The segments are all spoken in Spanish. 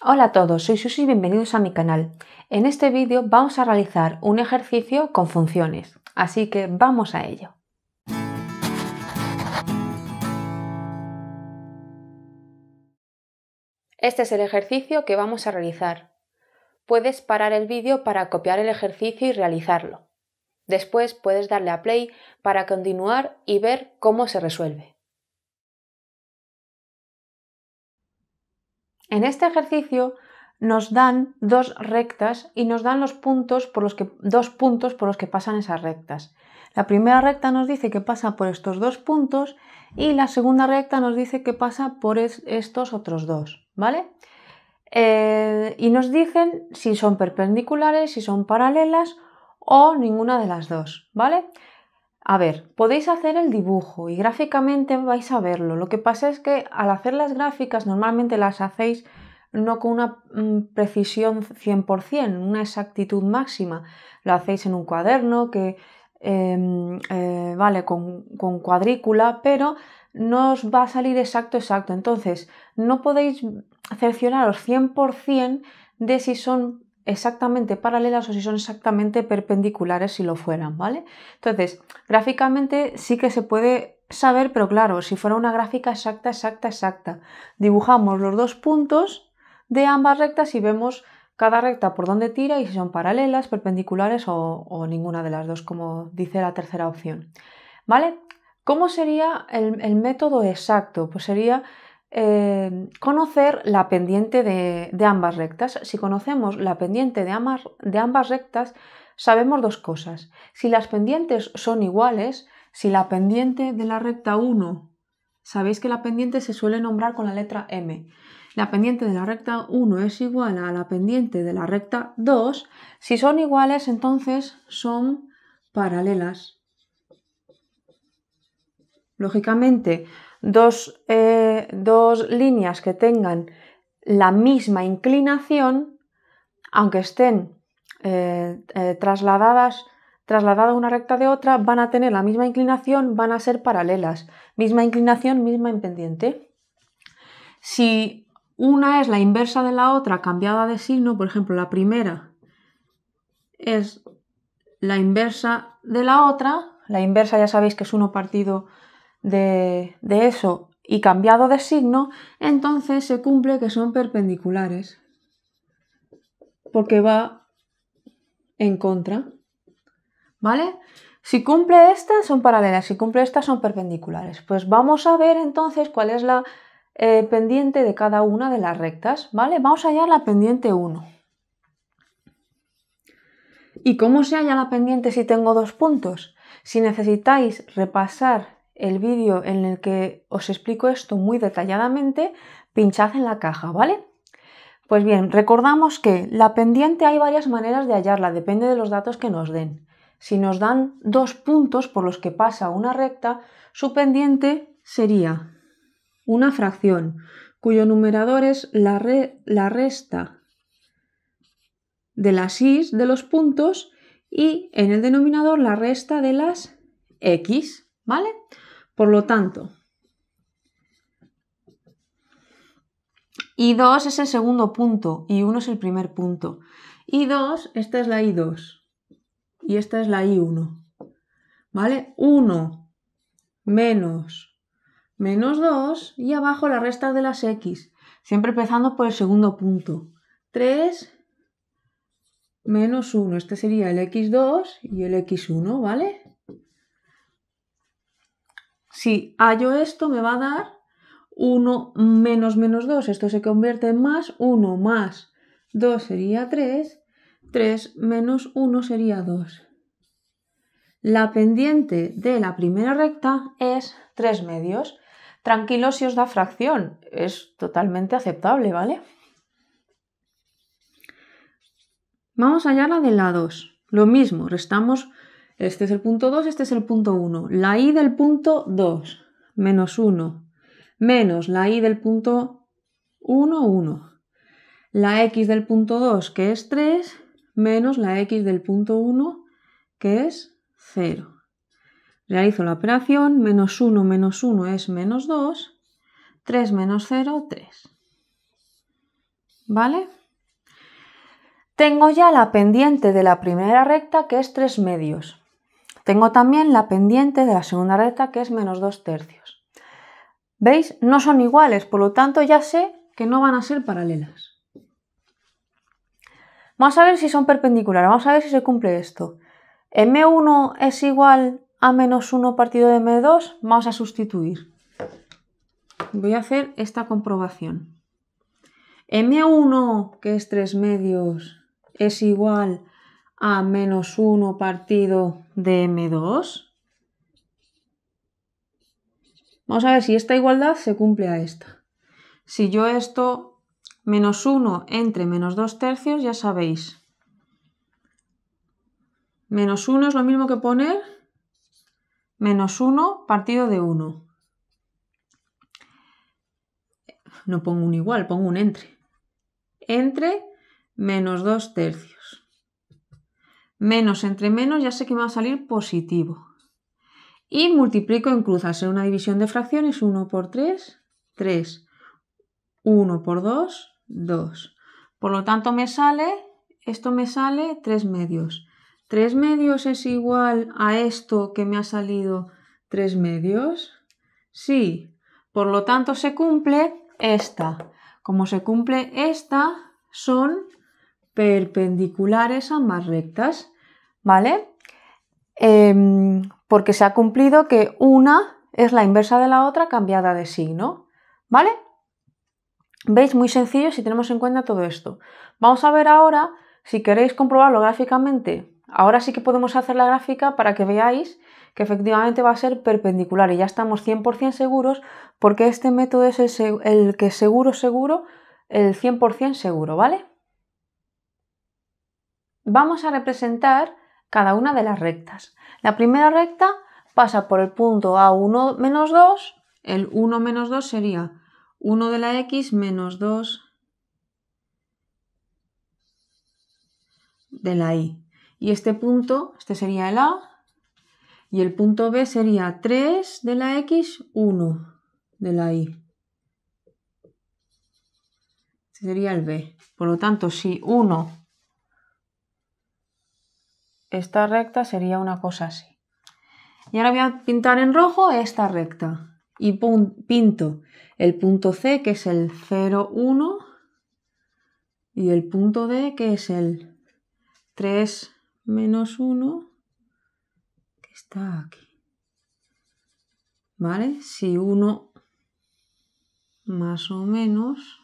Hola a todos, soy Susi y bienvenidos a mi canal. En este vídeo vamos a realizar un ejercicio con funciones, así que vamos a ello. Este es el ejercicio que vamos a realizar. Puedes parar el vídeo para copiar el ejercicio y realizarlo. Después puedes darle a play para continuar y ver cómo se resuelve. En este ejercicio nos dan dos rectas y nos dan los puntos por los que dos puntos por los que pasan esas rectas. La primera recta nos dice que pasa por estos dos puntos y la segunda recta nos dice que pasa por estos otros dos, ¿vale? Eh, y nos dicen si son perpendiculares, si son paralelas o ninguna de las dos, ¿vale? A ver, podéis hacer el dibujo y gráficamente vais a verlo. Lo que pasa es que al hacer las gráficas normalmente las hacéis no con una mm, precisión 100%, una exactitud máxima. Lo hacéis en un cuaderno que em, eh, vale con, cuadrícula, pero no os va a salir exacto, exacto. Entonces, no podéis cercioraros 100% de si son exactamente paralelas o si son exactamente perpendiculares si lo fueran, ¿vale? Entonces, gráficamente sí que se puede saber, pero claro, si fuera una gráfica exacta, exacta, exacta. Dibujamos los dos puntos de ambas rectas y vemos cada recta por dónde tira y si son paralelas, perpendiculares o, ninguna de las dos, como dice la tercera opción. ¿Vale? ¿Cómo sería el, el método exacto? Pues sería eh, conocer la pendiente de, ambas rectas. Si conocemos la pendiente de ambas, de ambas rectas, sabemos dos cosas. Si las pendientes son iguales, si la pendiente de la recta 1, sabéis que la pendiente se suele nombrar con la letra M, la pendiente de la recta 1 es igual a la pendiente de la recta 2, si son iguales entonces son paralelas. Lógicamente, eh, dos, líneas que tengan la misma inclinación, aunque estén eh, eh, trasladadas, trasladada una recta de otra, van a tener la misma inclinación, van a ser paralelas. Misma inclinación, misma en pendiente. Si una es la inversa de la otra, cambiada de signo, por ejemplo, la primera es la inversa de la otra, la inversa ya sabéis que es uno partido de, eso y cambiado de signo, entonces se cumple que son perpendiculares, porque va en contra. ¿Vale? Si cumple estas son paralelas, si cumple estas son perpendiculares. Pues vamos a ver entonces cuál es la eh, pendiente de cada una de las rectas, ¿vale? Vamos a hallar la pendiente 1. ¿Y cómo se halla la pendiente si tengo dos puntos? Si necesitáis repasar el vídeo en el que os explico esto muy detalladamente, pinchad en la caja, ¿vale? Pues bien, recordamos que la pendiente hay varias maneras de hallarla, depende de los datos que nos den. Si nos dan dos puntos por los que pasa una recta, su pendiente sería una fracción cuyo numerador es la, resta de las y de los puntos y en el denominador la resta de las x, ¿vale? Por lo tanto. I2 es el segundo punto y 1 es el primer punto. I2, esta es la I2 y esta es la I1. ¿Vale? 1 menos menos 2 y abajo la resta de las x. Siempre empezando por el segundo punto. 3 menos 1. Este sería el x2 y el x1, ¿vale? si hallo esto me va a dar 1 menos menos 2, esto se convierte en más, 1 más 2 sería 3, 3 menos 1 sería 2. La pendiente de la primera recta es 3 medios. Tranquilos si os da fracción, es totalmente aceptable, ¿vale? Vamos a hallar la de la 2. Lo mismo, restamos este es el punto 2, este es el punto 1. La i del punto 2, menos 1, menos la i del punto 1, 1. La x del punto 2, que es 3, menos la x del punto 1, que es 0. Realizo la operación, menos 1 menos 1 es menos 2, 3 menos 0, 3. ¿Vale? Tengo ya la pendiente de la primera recta que es 3 medios. Tengo también la pendiente de la segunda recta que es menos 2 tercios. ¿Veis? No son iguales, por lo tanto ya sé que no van a ser paralelas. Vamos a ver si son perpendiculares, vamos a ver si se cumple esto. M1 es igual a menos 1 partido de M2, vamos a sustituir. Voy a hacer esta comprobación. M1, que es 3 medios, es igual a a menos 1 partido de M2. Vamos a ver si esta igualdad se cumple a esta. Si yo esto, menos 1 entre menos 2 tercios, ya sabéis. Menos 1 es lo mismo que poner menos 1 partido de 1. No pongo un igual, pongo un entre. Entre menos 2 tercios. Menos entre menos ya sé que me va a salir positivo. Y multiplico en cruz. Al una división de fracciones, 1 por 3, 3. 1 por 2, 2. Por lo tanto, me sale, esto me sale 3 medios. 3 medios es igual a esto que me ha salido 3 medios. Sí, por lo tanto se cumple esta. Como se cumple esta, son perpendiculares más rectas, ¿vale? Em, porque se ha cumplido que una es la inversa de la otra cambiada de signo, ¿vale? ¿Veis? Muy sencillo si tenemos en cuenta todo esto. Vamos a ver ahora, si queréis comprobarlo gráficamente, ahora sí que podemos hacer la gráfica para que veáis que efectivamente va a ser perpendicular y ya estamos 100% seguros porque este método es el, el que seguro, seguro, el 100% seguro, ¿vale? vamos a representar cada una de las rectas. La primera recta pasa por el punto A1 menos 2, el 1 menos 2 sería 1 de la x menos 2 de la y. Y este punto, este sería el A, y el punto B sería 3 de la x, 1 de la y. Este sería el B. Por lo tanto, si 1 esta recta sería una cosa así. Y ahora voy a pintar en rojo esta recta y pinto el punto C que es el 0, 1 y el punto D que es el 3 menos 1 que está aquí. ¿Vale? Si 1 más o menos,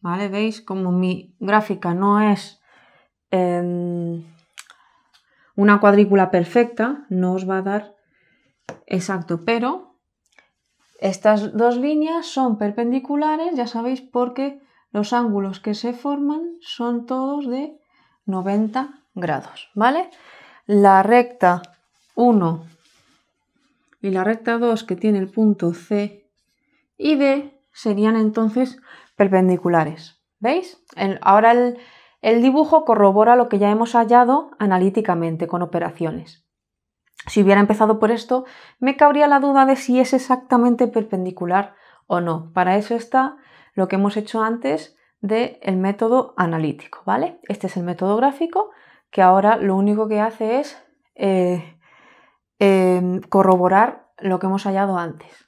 ¿vale? ¿Veis? Como mi gráfica no es... Em, una cuadrícula perfecta no os va a dar exacto, pero estas dos líneas son perpendiculares, ya sabéis, porque los ángulos que se forman son todos de 90 grados, ¿vale? La recta 1 y la recta 2 que tiene el punto C y D serían entonces perpendiculares. ¿Veis? ahora el, el dibujo corrobora lo que ya hemos hallado analíticamente con operaciones. Si hubiera empezado por esto, me cabría la duda de si es exactamente perpendicular o no. Para eso está lo que hemos hecho antes del método analítico, ¿vale? Este es el método gráfico que ahora lo único que hace es eh, eh, corroborar lo que hemos hallado antes.